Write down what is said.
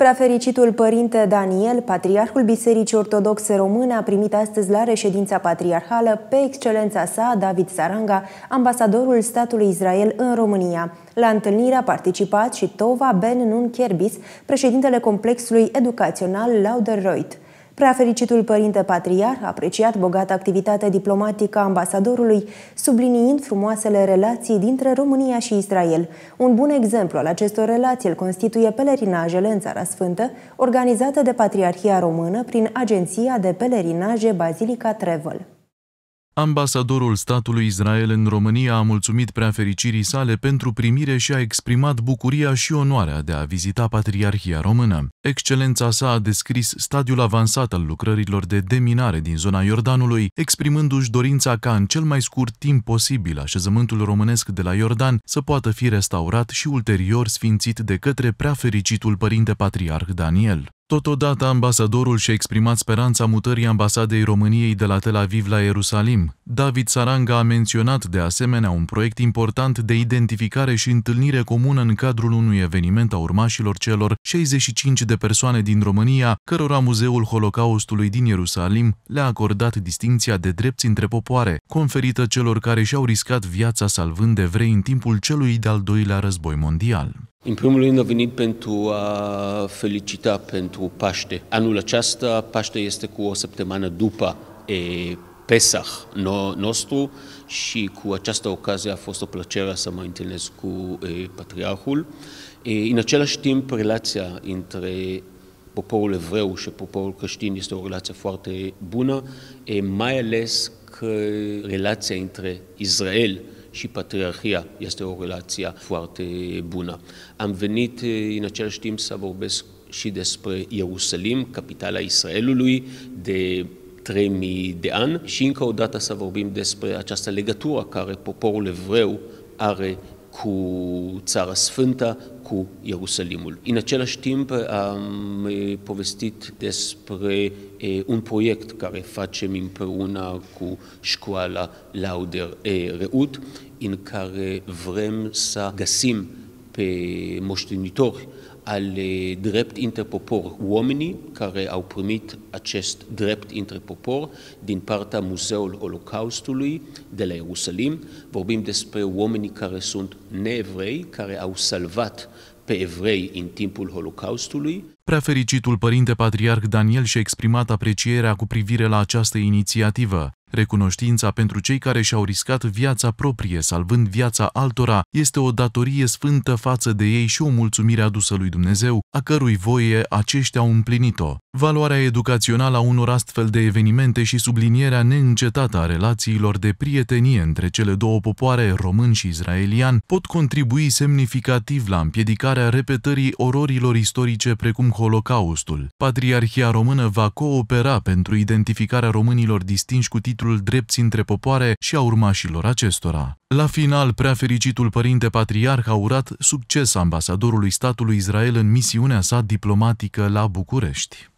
Preafericitul părinte Daniel, patriarhul Bisericii Ortodoxe Române, a primit astăzi la reședința patriarhală pe excelența sa David Saranga, ambasadorul statului Israel în România. La întâlnire a participat și Tova Ben Nun Kerbis, președintele complexului educațional Lauder Reut. Preafericitul părinte patriar a apreciat bogata activitate diplomatică a ambasadorului, subliniind frumoasele relații dintre România și Israel. Un bun exemplu al acestor relații îl constituie pelerinajele în Țara Sfântă, organizate de Patriarhia Română prin Agenția de Pelerinaje Bazilica Travel. Ambasadorul statului Israel în România a mulțumit fericirii sale pentru primire și a exprimat bucuria și onoarea de a vizita Patriarhia Română. Excelența sa a descris stadiul avansat al lucrărilor de deminare din zona Iordanului, exprimându-și dorința ca în cel mai scurt timp posibil așezământul românesc de la Iordan să poată fi restaurat și ulterior sfințit de către fericitul Părinte Patriarh Daniel. Totodată, ambasadorul și-a exprimat speranța mutării ambasadei României de la Tel Aviv la Ierusalim. David Saranga a menționat de asemenea un proiect important de identificare și întâlnire comună în cadrul unui eveniment a urmașilor celor 65 de persoane din România, cărora Muzeul Holocaustului din Ierusalim le-a acordat distinția de drepți între popoare, conferită celor care și-au riscat viața salvând evrei în timpul celui de-al doilea război mondial. În primul rând a venit pentru a felicita pentru Paște. Anul acesta Paște este cu o săptămână după e, Pesach nostru și cu această ocazie a fost o plăcere să mă întâlnesc cu e, Patriarhul. E, în același timp, relația între poporul evreu și poporul creștin este o relație foarte bună, e, mai ales că relația între Israel și patriarhia este o relație foarte bună. Am venit în același timp să vorbesc și despre Ierusalim, capitala Israelului, de 3000 de ani și încă o dată să vorbim despre această legătură care poporul evreu are cu Țara Sfântă, cu Ierusalimul. În același timp am povestit despre un proiect care facem împreună cu școala Lauder Reut, în care vrem să găsim pe moștenitori al drept între popor, oamenii care au primit acest drept între popor din partea Muzeul Holocaustului de la Ierusalim. Vorbim despre oamenii care sunt neevrei, care au salvat pe evrei în timpul Holocaustului. Preafericitul părinte patriarh Daniel și-a exprimat aprecierea cu privire la această inițiativă. Recunoștința pentru cei care și-au riscat viața proprie, salvând viața altora, este o datorie sfântă față de ei și o mulțumire adusă lui Dumnezeu, a cărui voie aceștia au împlinit-o. Valoarea educațională a unor astfel de evenimente și sublinierea neîncetată a relațiilor de prietenie între cele două popoare, român și izraelian, pot contribui semnificativ la împiedicarea repetării ororilor istorice precum Holocaustul. Patriarhia Română va coopera pentru identificarea românilor distinși cu titlul Drepți între popoare și a urmașilor acestora. La final, prea fericitul părinte patriarh a urat succes ambasadorului statului Israel în misiunea sa diplomatică la București.